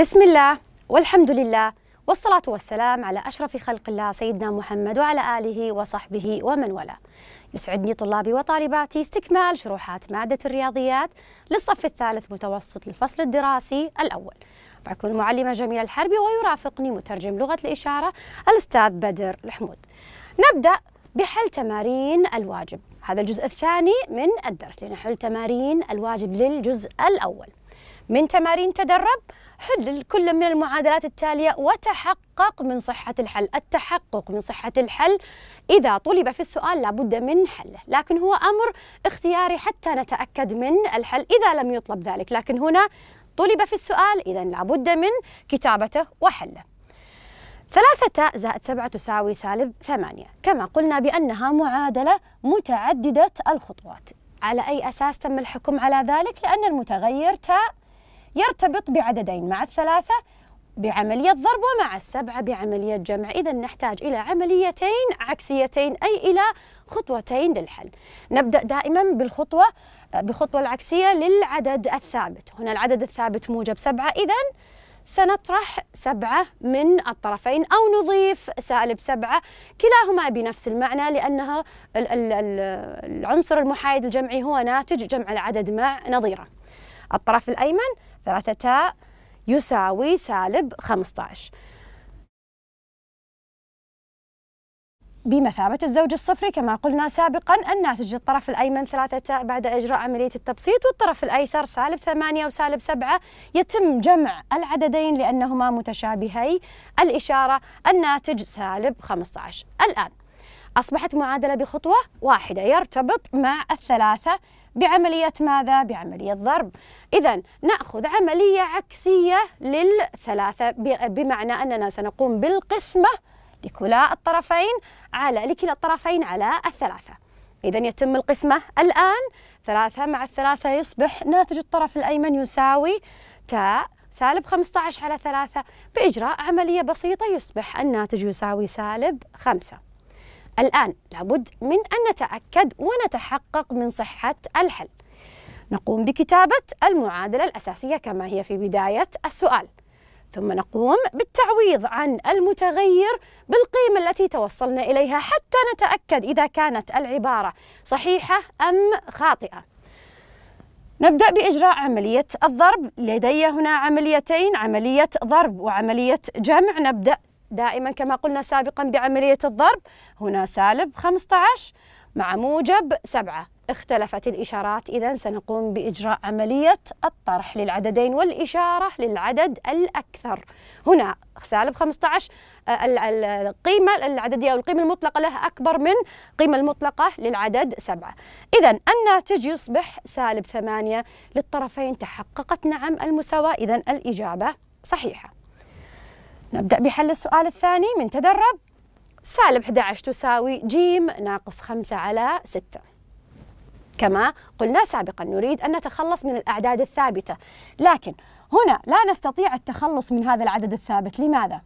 بسم الله والحمد لله والصلاة والسلام على أشرف خلق الله سيدنا محمد وعلى آله وصحبه ومن والاه. يسعدني طلابي وطالباتي استكمال شروحات مادة الرياضيات للصف الثالث متوسط للفصل الدراسي الأول. معكم المعلمة جميلة الحربي ويرافقني مترجم لغة الإشارة الأستاذ بدر الحمود. نبدأ بحل تمارين الواجب. هذا الجزء الثاني من الدرس لنحل تمارين الواجب للجزء الأول. من تمارين تدرب حل كل من المعادلات التالية وتحقق من صحة الحل التحقق من صحة الحل إذا طلب في السؤال لابد من حله لكن هو أمر اختياري حتى نتأكد من الحل إذا لم يطلب ذلك لكن هنا طلب في السؤال إذا لابد من كتابته وحله ثلاثة زائد سبعة تساوي سالب ثمانية كما قلنا بأنها معادلة متعددة الخطوات على أي أساس تم الحكم على ذلك؟ لأن المتغير تاء يرتبط بعددين مع الثلاثة بعملية ضرب ومع السبعة بعملية جمع إذا نحتاج إلى عمليتين عكسيتين أي إلى خطوتين للحل نبدأ دائما بالخطوة بخطوة العكسية للعدد الثابت هنا العدد الثابت موجب سبعة إذا سنطرح سبعة من الطرفين أو نضيف سالب سبعة كلاهما بنفس المعنى لأنها العنصر المحايد الجمعي هو ناتج جمع العدد مع نظيره الطرف الأيمن ثلاثة تاء يساوي سالب 15 بمثابة الزوج الصفري كما قلنا سابقا الناتج للطرف الأيمن ثلاثة تاء بعد إجراء عملية التبسيط والطرف الأيسر سالب ثمانية وسالب سبعة يتم جمع العددين لأنهما متشابهي الإشارة الناتج سالب 15 الآن أصبحت معادلة بخطوة واحدة يرتبط مع الثلاثة بعملية ماذا؟ بعملية ضرب إذا نأخذ عملية عكسية للثلاثة بمعنى أننا سنقوم بالقسمة لكلا الطرفين على لكلا الطرفين على الثلاثة إذا يتم القسمة الآن ثلاثة مع الثلاثة يصبح ناتج الطرف الأيمن يساوي تاء سالب 15 على 3 بإجراء عملية بسيطة يصبح الناتج يساوي سالب 5 الآن لابد من أن نتأكد ونتحقق من صحة الحل نقوم بكتابة المعادلة الأساسية كما هي في بداية السؤال ثم نقوم بالتعويض عن المتغير بالقيمة التي توصلنا إليها حتى نتأكد إذا كانت العبارة صحيحة أم خاطئة نبدأ بإجراء عملية الضرب لدي هنا عمليتين عملية ضرب وعملية جمع نبدأ دائما كما قلنا سابقا بعملية الضرب هنا سالب 15 مع موجب 7 اختلفت الإشارات إذا سنقوم بإجراء عملية الطرح للعددين والإشارة للعدد الأكثر هنا سالب 15 آه، القيمة العددية أو القيمة المطلقة له أكبر من القيمة المطلقة للعدد 7 إذا الناتج يصبح سالب 8 للطرفين تحققت نعم المساواة إذا الإجابة صحيحة نبدأ بحل السؤال الثاني من تدرب سالب 11 تساوي ج ناقص 5 على 6 كما قلنا سابقا نريد أن نتخلص من الأعداد الثابتة لكن هنا لا نستطيع التخلص من هذا العدد الثابت لماذا؟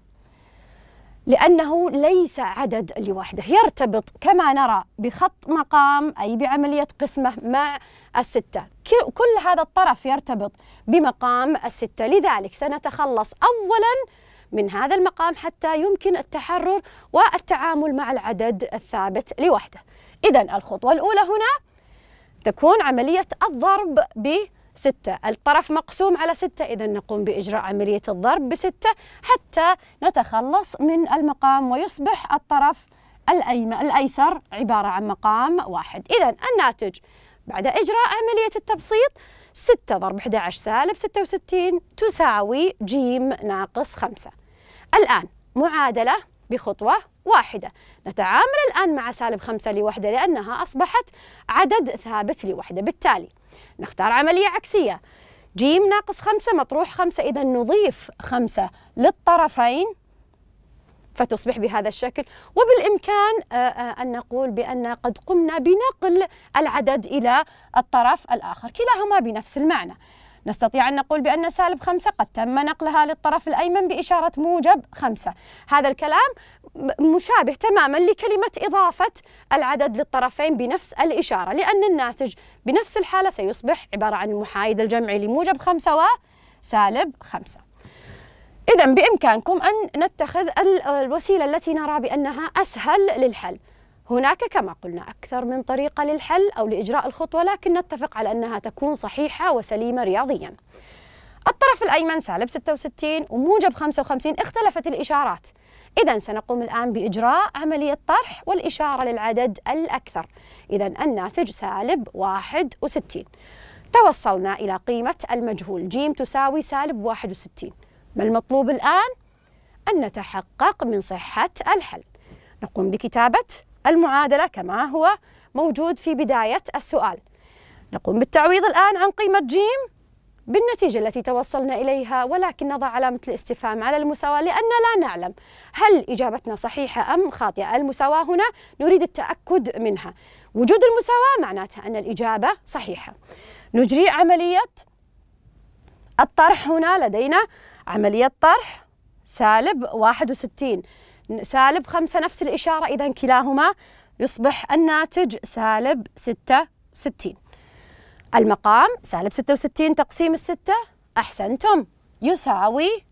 لأنه ليس عدد لوحده يرتبط كما نرى بخط مقام أي بعملية قسمة مع الستة كل هذا الطرف يرتبط بمقام الستة لذلك سنتخلص أولاً من هذا المقام حتى يمكن التحرر والتعامل مع العدد الثابت لوحده إذا الخطوة الأولى هنا تكون عملية الضرب ب ستة الطرف مقسوم على ستة إذا نقوم بإجراء عملية الضرب بستة حتى نتخلص من المقام ويصبح الطرف الأيسر عبارة عن مقام واحد إذا الناتج بعد إجراء عملية التبسيط 6 ضرب 11 سالب 66 تساوي جيم ناقص 5 الآن معادلة بخطوة واحدة نتعامل الآن مع سالب خمسة لوحدة لأنها أصبحت عدد ثابت لوحدة بالتالي نختار عملية عكسية جيم ناقص خمسة مطروح خمسة إذا نضيف خمسة للطرفين فتصبح بهذا الشكل وبالإمكان آه، آه، أن نقول بأن قد قمنا بنقل العدد إلى الطرف الآخر كلاهما بنفس المعنى نستطيع أن نقول بأن سالب خمسة قد تم نقلها للطرف الأيمن بإشارة موجب خمسة هذا الكلام مشابه تماما لكلمة إضافة العدد للطرفين بنفس الإشارة لأن الناتج بنفس الحالة سيصبح عبارة عن المحايد الجمعي لموجب خمسة وسالب خمسة إذا بإمكانكم أن نتخذ الوسيلة التي نرى بأنها أسهل للحل هناك كما قلنا أكثر من طريقة للحل أو لإجراء الخطوة لكن نتفق على أنها تكون صحيحة وسليمة رياضياً الطرف الأيمن سالب 66 وموجب 55 اختلفت الإشارات إذا سنقوم الآن بإجراء عملية طرح والإشارة للعدد الأكثر إذا الناتج سالب 61 توصلنا إلى قيمة المجهول جيم تساوي سالب 61 ما المطلوب الآن؟ أن نتحقق من صحة الحل نقوم بكتابة المعادلة كما هو موجود في بداية السؤال نقوم بالتعويض الآن عن قيمة جيم بالنتيجة التي توصلنا إليها ولكن نضع علامة الاستفهام على المساواة لأننا لا نعلم هل إجابتنا صحيحة أم خاطئة المساواة هنا نريد التأكد منها وجود المساواة معناتها أن الإجابة صحيحة نجري عملية الطرح هنا لدينا عملية طرح سالب 61 سالب خمسة نفس الإشارة إذا كلاهما يصبح الناتج سالب ستة وستين المقام سالب ستة وستين تقسيم الستة أحسنتم يساوي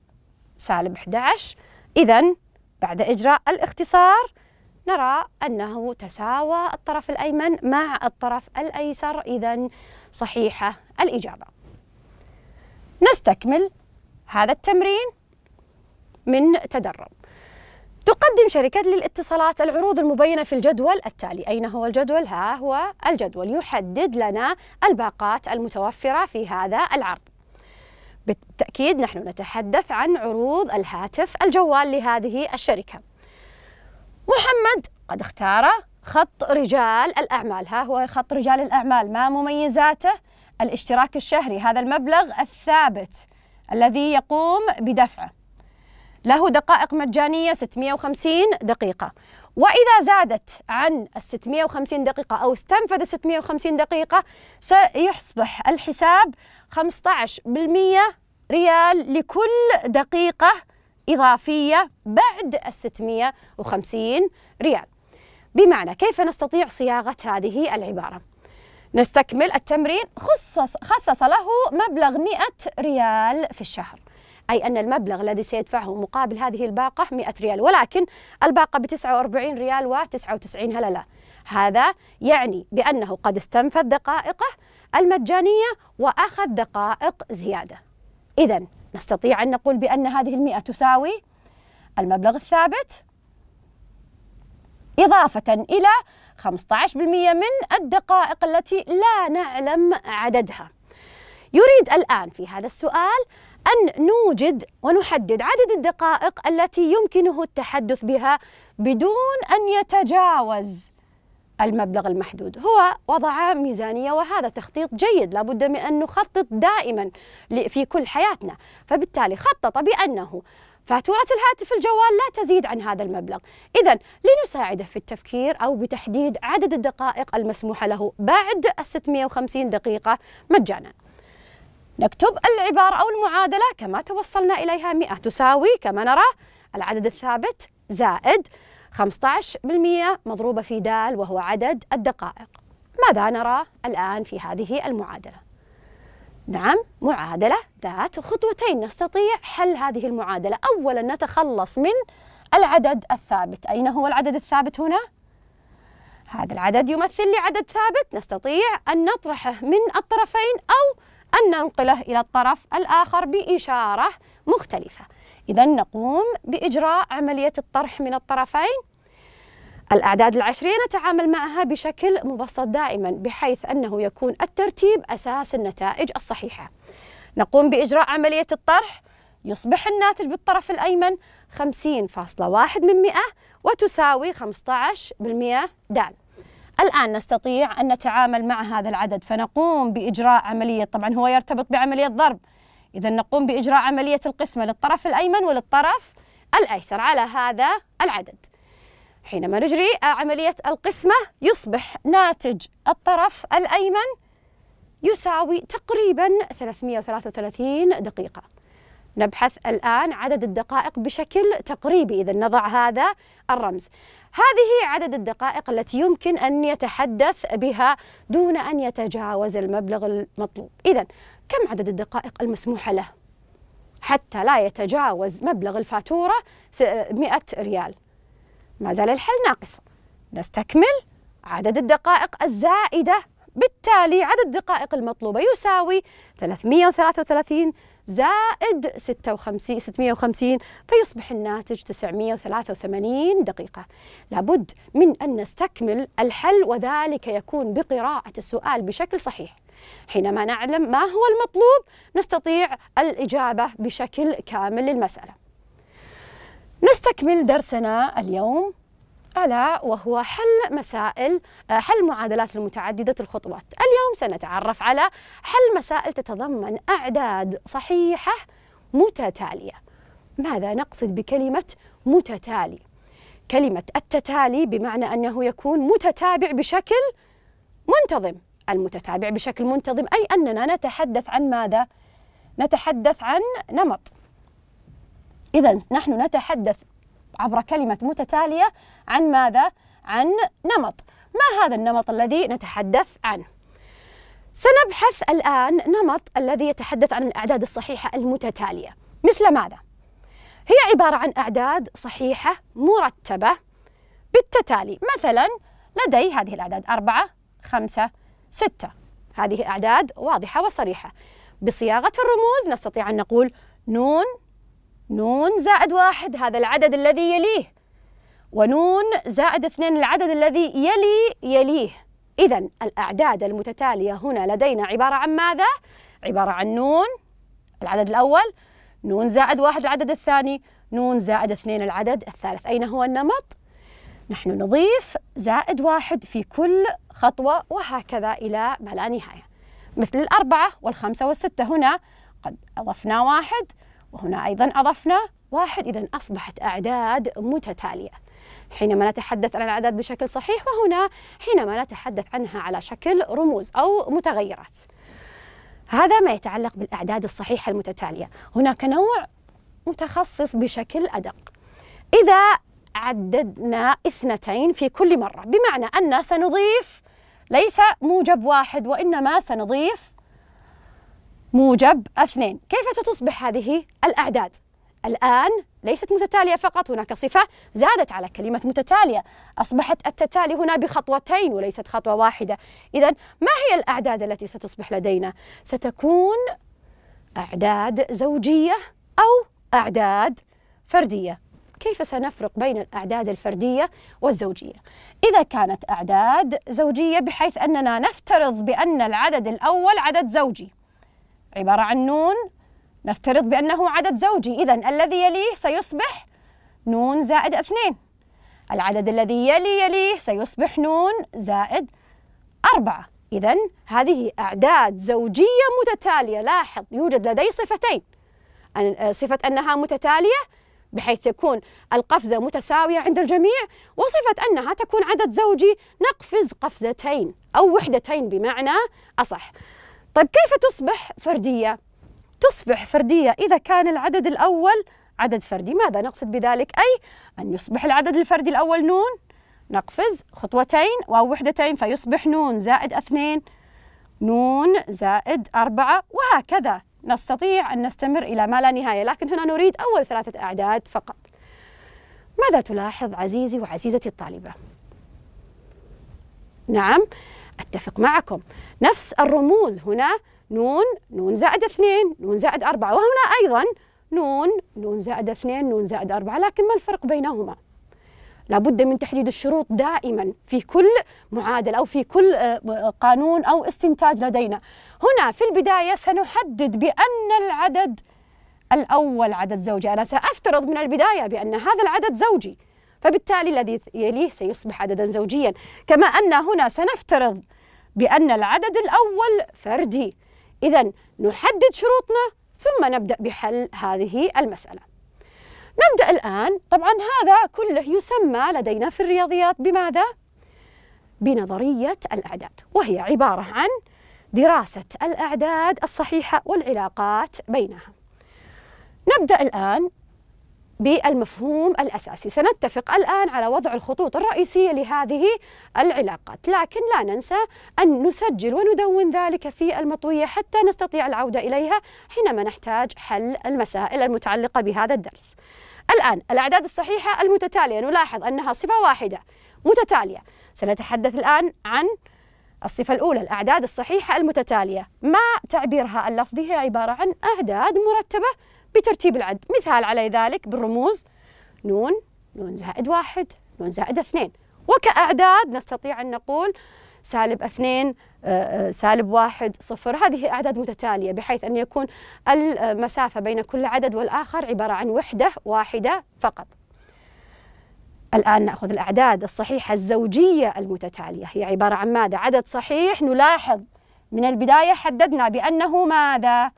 سالب 11 إذا بعد إجراء الاختصار نرى أنه تساوى الطرف الأيمن مع الطرف الأيسر إذا صحيحة الإجابة نستكمل هذا التمرين من تدرب تقدم شركات للاتصالات العروض المبينة في الجدول التالي أين هو الجدول؟ ها هو الجدول يحدد لنا الباقات المتوفرة في هذا العرض بالتأكيد نحن نتحدث عن عروض الهاتف الجوال لهذه الشركة محمد قد اختار خط رجال الأعمال ها هو خط رجال الأعمال ما مميزاته؟ الاشتراك الشهري هذا المبلغ الثابت الذي يقوم بدفعه له دقائق مجانية 650 دقيقة وإذا زادت عن ال 650 دقيقة أو استنفذ 650 دقيقة سيصبح الحساب 15% ريال لكل دقيقة إضافية بعد ال 650 ريال بمعنى كيف نستطيع صياغة هذه العبارة نستكمل التمرين خصص, خصص له مبلغ 100 ريال في الشهر أي أن المبلغ الذي سيدفعه مقابل هذه الباقة 100 ريال ولكن الباقة ب 49 ريال و99 هللة هذا يعني بأنه قد استنفذ دقائقه المجانية وأخذ دقائق زيادة إذا نستطيع أن نقول بأن هذه المئة تساوي المبلغ الثابت إضافة إلى 15% من الدقائق التي لا نعلم عددها يريد الآن في هذا السؤال أن نوجد ونحدد عدد الدقائق التي يمكنه التحدث بها بدون أن يتجاوز المبلغ المحدود هو وضع ميزانية وهذا تخطيط جيد لابد من أن نخطط دائما في كل حياتنا فبالتالي خطط بأنه فاتورة الهاتف الجوال لا تزيد عن هذا المبلغ إذا لنساعده في التفكير أو بتحديد عدد الدقائق المسموحة له بعد 650 دقيقة مجانا نكتب العبارة أو المعادلة كما توصلنا إليها 100 تساوي كما نرى العدد الثابت زائد 15% مضروبة في د وهو عدد الدقائق ماذا نرى الآن في هذه المعادلة؟ نعم معادلة ذات خطوتين نستطيع حل هذه المعادلة أولا نتخلص من العدد الثابت أين هو العدد الثابت هنا؟ هذا العدد يمثل لي عدد ثابت نستطيع أن نطرحه من الطرفين أو أن ننقله إلى الطرف الآخر بإشارة مختلفة إذا نقوم بإجراء عملية الطرح من الطرفين الأعداد العشرية نتعامل معها بشكل مبسط دائما بحيث أنه يكون الترتيب أساس النتائج الصحيحة نقوم بإجراء عملية الطرح يصبح الناتج بالطرف الأيمن 50.1 من 100 وتساوي 15% دال الآن نستطيع أن نتعامل مع هذا العدد فنقوم بإجراء عملية طبعا هو يرتبط بعملية ضرب إذا نقوم بإجراء عملية القسمة للطرف الأيمن وللطرف الأيسر على هذا العدد حينما نجري عملية القسمة يصبح ناتج الطرف الأيمن يساوي تقريبا 333 دقيقة نبحث الآن عدد الدقائق بشكل تقريبي إذا نضع هذا الرمز هذه عدد الدقائق التي يمكن أن يتحدث بها دون أن يتجاوز المبلغ المطلوب إذا كم عدد الدقائق المسموحة له حتى لا يتجاوز مبلغ الفاتورة 100 ريال ما زال الحل ناقص نستكمل عدد الدقائق الزائدة بالتالي عدد الدقائق المطلوبة يساوي 333 زائد 56 650 فيصبح الناتج 983 دقيقة لابد من أن نستكمل الحل وذلك يكون بقراءة السؤال بشكل صحيح حينما نعلم ما هو المطلوب نستطيع الإجابة بشكل كامل للمسألة نستكمل درسنا اليوم ألا وهو حل مسائل آه، حل معادلات المتعددة الخطوات اليوم سنتعرف على حل مسائل تتضمن أعداد صحيحة متتالية ماذا نقصد بكلمة متتالي؟ كلمة التتالي بمعنى أنه يكون متتابع بشكل منتظم المتتابع بشكل منتظم أي أننا نتحدث عن ماذا؟ نتحدث عن نمط إذا نحن نتحدث عبر كلمة متتالية عن ماذا؟ عن نمط ما هذا النمط الذي نتحدث عنه؟ سنبحث الآن نمط الذي يتحدث عن الأعداد الصحيحة المتتالية مثل ماذا؟ هي عبارة عن أعداد صحيحة مرتبة بالتتالي مثلا لدي هذه الأعداد أربعة خمسة ستة هذه أعداد واضحة وصريحة بصياغة الرموز نستطيع أن نقول نون نون زائد واحد هذا العدد الذي يليه ونون زائد اثنين العدد الذي يلي يليه إذا الأعداد المتتالية هنا لدينا عبارة عن ماذا؟ عبارة عن نون العدد الأول نون زائد واحد العدد الثاني نون زائد اثنين العدد الثالث أين هو النمط؟ نحن نضيف زائد واحد في كل خطوة وهكذا إلى ما لا نهاية مثل الأربعة والخمسة والستة هنا قد أضفنا واحد وهنا أيضا أضفنا واحد إذا أصبحت أعداد متتالية حينما نتحدث عن الأعداد بشكل صحيح وهنا حينما نتحدث عنها على شكل رموز أو متغيرات هذا ما يتعلق بالأعداد الصحيحة المتتالية هناك نوع متخصص بشكل أدق إذا عددنا اثنتين في كل مرة بمعنى أن سنضيف ليس موجب واحد وإنما سنضيف موجب اثنين كيف ستصبح هذه الأعداد؟ الآن ليست متتالية فقط هناك صفة زادت على كلمة متتالية أصبحت التتالي هنا بخطوتين وليست خطوة واحدة إذا ما هي الأعداد التي ستصبح لدينا؟ ستكون أعداد زوجية أو أعداد فردية كيف سنفرق بين الأعداد الفردية والزوجية؟ إذا كانت أعداد زوجية بحيث أننا نفترض بأن العدد الأول عدد زوجي عبارة عن نون نفترض بأنه عدد زوجي إذا الذي يليه سيصبح نون زائد اثنين العدد الذي يلي يليه سيصبح نون زائد أربعة إذا هذه أعداد زوجية متتالية لاحظ يوجد لدي صفتين صفة أنها متتالية بحيث تكون القفزة متساوية عند الجميع وصفة أنها تكون عدد زوجي نقفز قفزتين أو وحدتين بمعنى أصح طيب كيف تصبح فردية؟ تصبح فردية إذا كان العدد الأول عدد فردي ماذا نقصد بذلك؟ أي أن يصبح العدد الفردي الأول نون نقفز خطوتين أو وحدتين فيصبح نون زائد اثنين نون زائد أربعة وهكذا نستطيع أن نستمر إلى ما لا نهاية لكن هنا نريد أول ثلاثة أعداد فقط ماذا تلاحظ عزيزي وعزيزتي الطالبة؟ نعم أتفق معكم نفس الرموز هنا نون نون زائد اثنين نون زائد أربعة وهنا أيضا نون نون زائد اثنين نون زائد أربعة لكن ما الفرق بينهما؟ لابد من تحديد الشروط دائما في كل معادلة أو في كل آه، قانون أو استنتاج لدينا هنا في البداية سنحدد بأن العدد الأول عدد زوجي أنا سأفترض من البداية بأن هذا العدد زوجي فبالتالي الذي يليه سيصبح عددا زوجيا كما أن هنا سنفترض بأن العدد الأول فردي إذا نحدد شروطنا ثم نبدأ بحل هذه المسألة نبدأ الآن طبعا هذا كله يسمى لدينا في الرياضيات بماذا؟ بنظرية الأعداد وهي عبارة عن دراسة الأعداد الصحيحة والعلاقات بينها نبدأ الآن بالمفهوم الأساسي سنتفق الآن على وضع الخطوط الرئيسية لهذه العلاقات لكن لا ننسى أن نسجل وندون ذلك في المطوية حتى نستطيع العودة إليها حينما نحتاج حل المسائل المتعلقة بهذا الدرس الآن الأعداد الصحيحة المتتالية نلاحظ أنها صفة واحدة متتالية سنتحدث الآن عن الصفة الأولى الأعداد الصحيحة المتتالية ما تعبيرها اللفظي هي عبارة عن أعداد مرتبة بترتيب العد مثال على ذلك بالرموز نون نون زائد واحد نون زائد اثنين وكأعداد نستطيع أن نقول سالب اثنين آه، آه، سالب واحد صفر هذه أعداد متتالية بحيث أن يكون المسافة بين كل عدد والآخر عبارة عن وحدة واحدة فقط الآن نأخذ الأعداد الصحيحة الزوجية المتتالية هي عبارة عن ماذا؟ عدد صحيح نلاحظ من البداية حددنا بأنه ماذا؟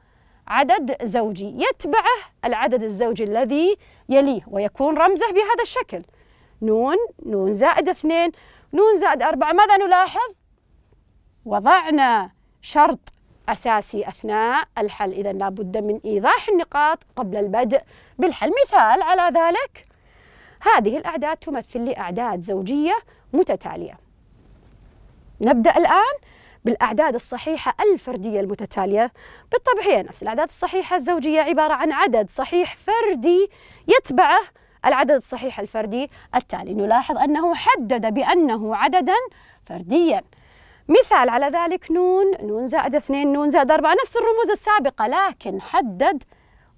عدد زوجي يتبعه العدد الزوجي الذي يليه ويكون رمزه بهذا الشكل نون نون زائد اثنين نون زائد أربعة ماذا نلاحظ؟ وضعنا شرط أساسي أثناء الحل إذا لابد من إيضاح النقاط قبل البدء بالحل مثال على ذلك هذه الأعداد تمثل لي أعداد زوجية متتالية نبدأ الآن بالأعداد الصحيحة الفردية المتتالية بالطبع هي نفس الأعداد الصحيحة الزوجية عبارة عن عدد صحيح فردي يتبعه العدد الصحيح الفردي التالي نلاحظ أنه حدد بأنه عددا فرديا مثال على ذلك نون نون زائد اثنين نون زائد أربعة نفس الرموز السابقة لكن حدد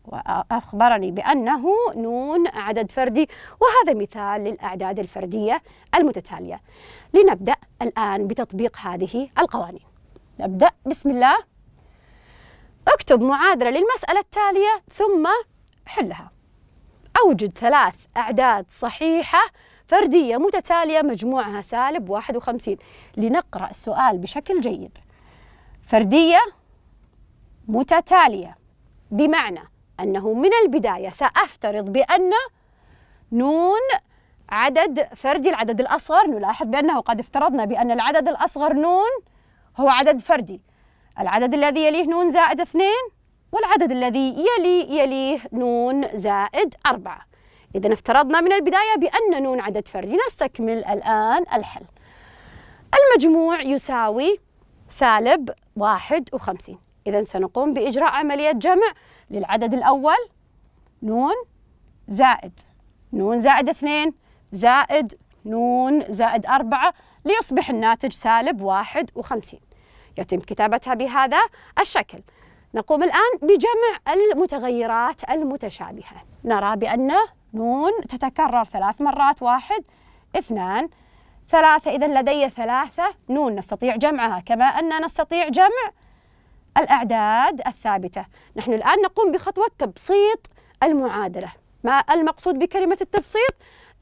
وأخبرني بأنه نون عدد فردي وهذا مثال للأعداد الفردية المتتالية لنبدأ الآن بتطبيق هذه القوانين نبدأ بسم الله اكتب معادلة للمسألة التالية ثم حلها أوجد ثلاث أعداد صحيحة فردية متتالية مجموعها سالب 51 لنقرأ السؤال بشكل جيد فردية متتالية بمعنى أنه من البداية سأفترض بأن نون عدد فردي العدد الأصغر نلاحظ بأنه قد افترضنا بأن العدد الأصغر نون هو عدد فردي العدد الذي يليه نون زائد اثنين والعدد الذي يلي يليه نون زائد أربعة إذا افترضنا من البداية بأن نون عدد فردي نستكمل الآن الحل المجموع يساوي سالب واحد وخمسين إذا سنقوم بإجراء عملية جمع للعدد الأول نون زائد نون زائد اثنين زائد نون زائد أربعة ليصبح الناتج سالب واحد وخمسين يتم كتابتها بهذا الشكل نقوم الآن بجمع المتغيرات المتشابهة نرى بأن نون تتكرر ثلاث مرات واحد اثنان ثلاثة إذا لدي ثلاثة نون نستطيع جمعها كما أن نستطيع جمع الأعداد الثابتة نحن الآن نقوم بخطوة تبسيط المعادلة ما المقصود بكلمة التبسيط؟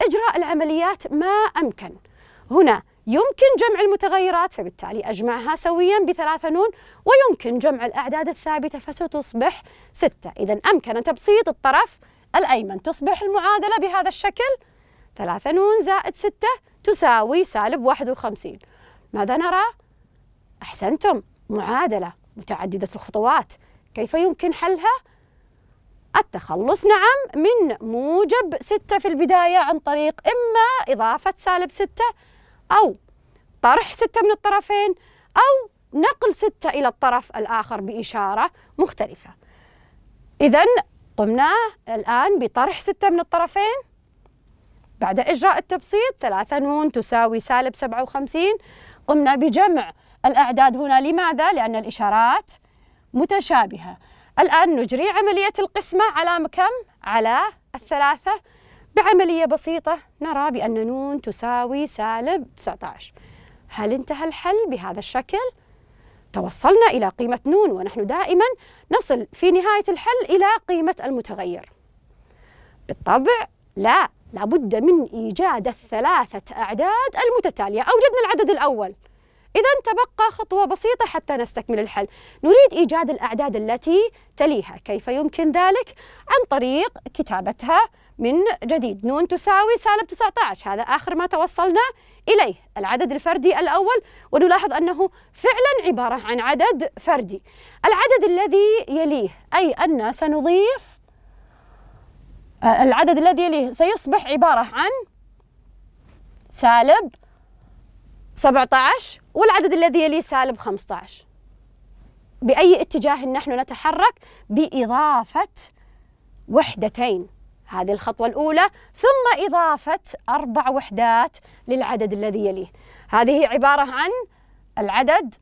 إجراء العمليات ما أمكن هنا يمكن جمع المتغيرات فبالتالي أجمعها سويا بثلاثة نون ويمكن جمع الأعداد الثابتة فستصبح ستة إذا أمكن تبسيط الطرف الأيمن تصبح المعادلة بهذا الشكل ثلاثة نون زائد ستة تساوي سالب واحد وخمسين ماذا نرى؟ أحسنتم معادلة متعددة الخطوات كيف يمكن حلها؟ التخلص نعم من موجب ستة في البداية عن طريق إما إضافة سالب ستة أو طرح ستة من الطرفين أو نقل ستة إلى الطرف الآخر بإشارة مختلفة إذا قمنا الآن بطرح ستة من الطرفين بعد إجراء التبسيط ثلاثة نون تساوي سالب سبعة وخمسين قمنا بجمع الأعداد هنا لماذا؟ لأن الإشارات متشابهة الآن نجري عملية القسمة على كم؟ على الثلاثة بعملية بسيطة نرى بأن نون تساوي سالب 19 هل انتهى الحل بهذا الشكل؟ توصلنا إلى قيمة نون ونحن دائما نصل في نهاية الحل إلى قيمة المتغير بالطبع لا لابد من إيجاد الثلاثة أعداد المتتالية أوجدنا العدد الأول إذا تبقى خطوة بسيطة حتى نستكمل الحل نريد إيجاد الأعداد التي تليها كيف يمكن ذلك؟ عن طريق كتابتها من جديد نون تساوي سالب 19 هذا آخر ما توصلنا إليه العدد الفردي الأول ونلاحظ أنه فعلا عبارة عن عدد فردي العدد الذي يليه أي أن سنضيف آه، العدد الذي يليه سيصبح عبارة عن سالب 17 والعدد الذي يليه سالب 15 بأي اتجاه نحن نتحرك بإضافة وحدتين هذه الخطوة الأولى ثم إضافة أربع وحدات للعدد الذي يليه هذه عبارة عن العدد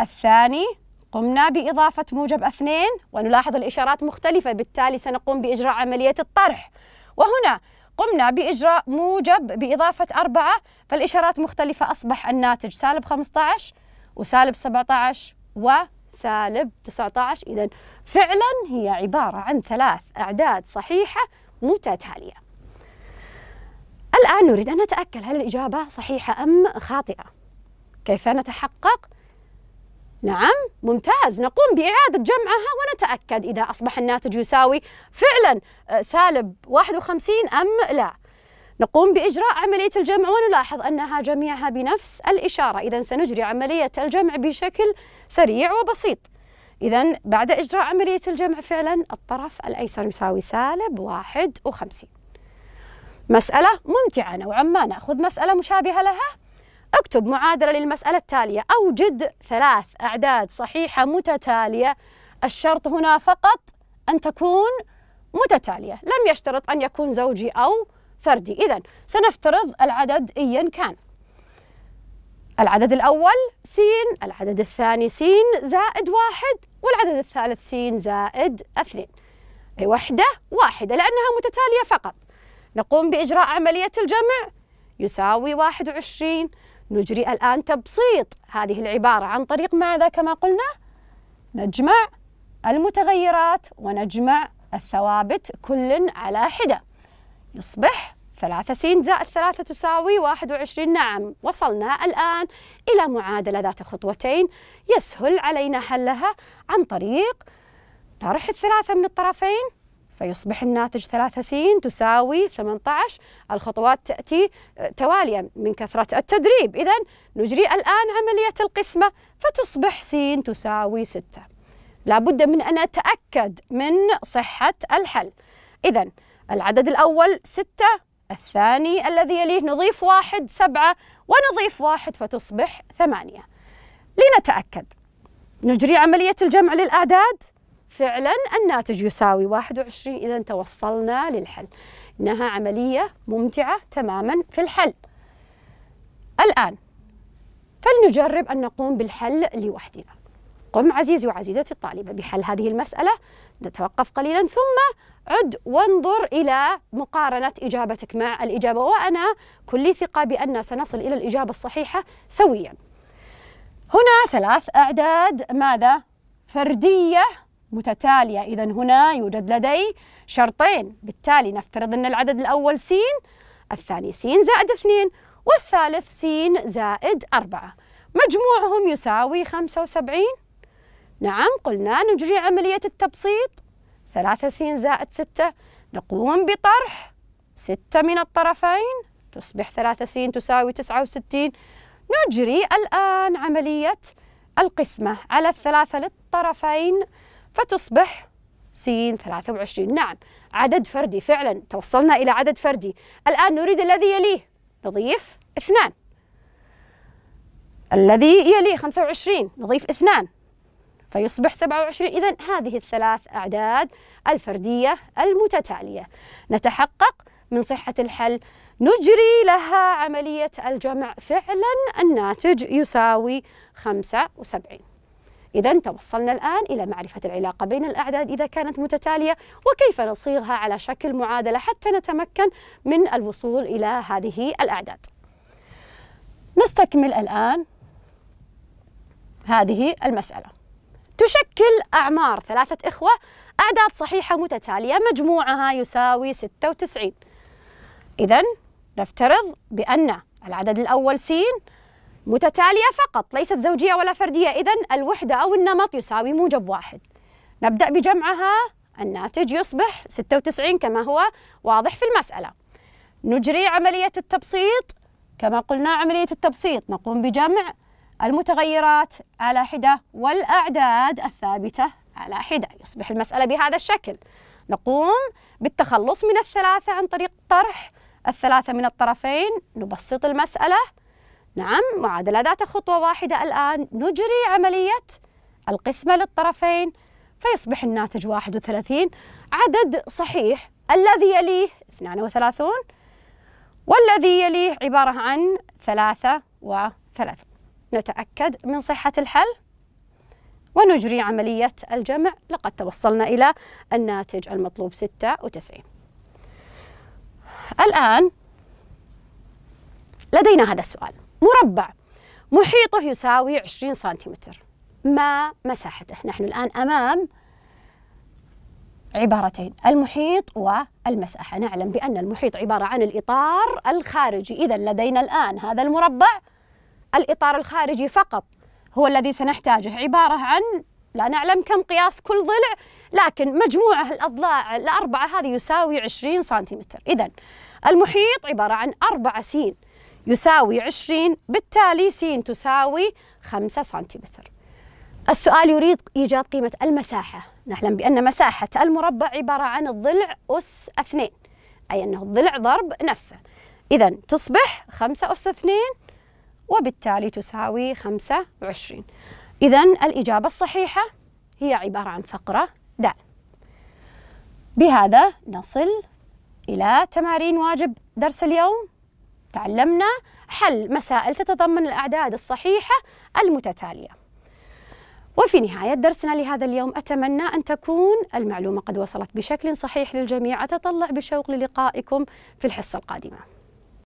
الثاني قمنا بإضافة موجب اثنين ونلاحظ الإشارات مختلفة بالتالي سنقوم بإجراء عملية الطرح وهنا قمنا بإجراء موجب بإضافة أربعة فالإشارات مختلفة أصبح الناتج سالب 15 وسالب 17 وسالب 19 إذا فعلا هي عبارة عن ثلاث أعداد صحيحة متتالية الآن نريد أن نتأكد هل الإجابة صحيحة أم خاطئة كيف نتحقق؟ نعم ممتاز نقوم بإعادة جمعها ونتأكد إذا أصبح الناتج يساوي فعلا آه، سالب 51 أم لا نقوم بإجراء عملية الجمع ونلاحظ أنها جميعها بنفس الإشارة إذا سنجري عملية الجمع بشكل سريع وبسيط إذا بعد إجراء عملية الجمع فعلا الطرف الأيسر يساوي سالب 51 مسألة ممتعة نوعا ما نأخذ مسألة مشابهة لها اكتب معادلة للمسألة التالية أوجد ثلاث أعداد صحيحة متتالية الشرط هنا فقط أن تكون متتالية لم يشترط أن يكون زوجي أو فردي إذا سنفترض العدد إيا كان العدد الأول س العدد الثاني س زائد واحد والعدد الثالث س زائد اثنين أي وحدة واحدة لأنها متتالية فقط نقوم بإجراء عملية الجمع يساوي واحد وعشرين نجري الآن تبسيط هذه العبارة عن طريق ماذا كما قلنا؟ نجمع المتغيرات ونجمع الثوابت كل على حدة يصبح سين زائد ثلاثة تساوي واحد وعشرين نعم وصلنا الآن إلى معادلة ذات خطوتين يسهل علينا حلها عن طريق طرح الثلاثة من الطرفين فيصبح الناتج 3 س تساوي 18 الخطوات تأتي آه، تواليا من كثرة التدريب إذا نجري الآن عملية القسمة فتصبح س تساوي 6 لابد من أن أتأكد من صحة الحل إذا العدد الأول 6 الثاني الذي يليه نضيف واحد سبعة ونضيف واحد فتصبح ثمانية لنتأكد نجري عملية الجمع للأعداد فعلا الناتج يساوي 21 إذا توصلنا للحل إنها عملية ممتعة تماما في الحل الآن فلنجرب أن نقوم بالحل لوحدنا قم عزيزي وعزيزتي الطالبة بحل هذه المسألة نتوقف قليلا ثم عد وانظر إلى مقارنة إجابتك مع الإجابة وأنا كل ثقة بأن سنصل إلى الإجابة الصحيحة سويا هنا ثلاث أعداد ماذا؟ فردية متتالية إذا هنا يوجد لدي شرطين بالتالي نفترض أن العدد الأول س الثاني س زائد اثنين والثالث س زائد أربعة مجموعهم يساوي خمسة وسبعين نعم قلنا نجري عملية التبسيط ثلاثة س زائد ستة نقوم بطرح ستة من الطرفين تصبح ثلاثة س تساوي تسعة وستين نجري الآن عملية القسمة على الثلاثة للطرفين فتصبح سين 23 نعم عدد فردي فعلا توصلنا إلى عدد فردي الآن نريد الذي يليه نضيف اثنان الذي يليه 25 نضيف اثنان فيصبح 27 إذا هذه الثلاث أعداد الفردية المتتالية نتحقق من صحة الحل نجري لها عملية الجمع فعلا الناتج يساوي 75 إذا توصلنا الآن إلى معرفة العلاقة بين الأعداد إذا كانت متتالية وكيف نصيغها على شكل معادلة حتى نتمكن من الوصول إلى هذه الأعداد نستكمل الآن هذه المسألة تشكل أعمار ثلاثة إخوة أعداد صحيحة متتالية مجموعها يساوي 96 إذا نفترض بأن العدد الأول سين متتالية فقط ليست زوجية ولا فردية إذا الوحدة أو النمط يساوي موجب واحد نبدأ بجمعها الناتج يصبح 96 كما هو واضح في المسألة نجري عملية التبسيط كما قلنا عملية التبسيط نقوم بجمع المتغيرات على حدة والأعداد الثابتة على حدة يصبح المسألة بهذا الشكل نقوم بالتخلص من الثلاثة عن طريق طرح الثلاثة من الطرفين نبسط المسألة نعم معادلة ذات خطوة واحدة الآن نجري عملية القسمة للطرفين فيصبح الناتج 31 عدد صحيح الذي يليه 32 والذي يليه عبارة عن 33 نتأكد من صحة الحل ونجري عملية الجمع لقد توصلنا إلى الناتج المطلوب 96 الآن لدينا هذا السؤال مربع محيطه يساوي 20 سنتيمتر ما مساحته نحن الآن أمام عبارتين المحيط والمساحة نعلم بأن المحيط عبارة عن الإطار الخارجي إذا لدينا الآن هذا المربع الإطار الخارجي فقط هو الذي سنحتاجه عبارة عن لا نعلم كم قياس كل ضلع لكن مجموعة الأضلاع الأربعة هذه يساوي 20 سنتيمتر إذا المحيط عبارة عن أربعة سين يساوي 20 بالتالي س تساوي 5 سنتيمتر السؤال يريد إيجاد قيمة المساحة نعلم بأن مساحة المربع عبارة عن الضلع أس 2 أي أنه الضلع ضرب نفسه إذا تصبح 5 أس 2 وبالتالي تساوي 25 إذا الإجابة الصحيحة هي عبارة عن فقرة د بهذا نصل إلى تمارين واجب درس اليوم تعلمنا حل مسائل تتضمن الأعداد الصحيحة المتتالية وفي نهاية درسنا لهذا اليوم أتمنى أن تكون المعلومة قد وصلت بشكل صحيح للجميع أتطلع بشوق للقائكم في الحصة القادمة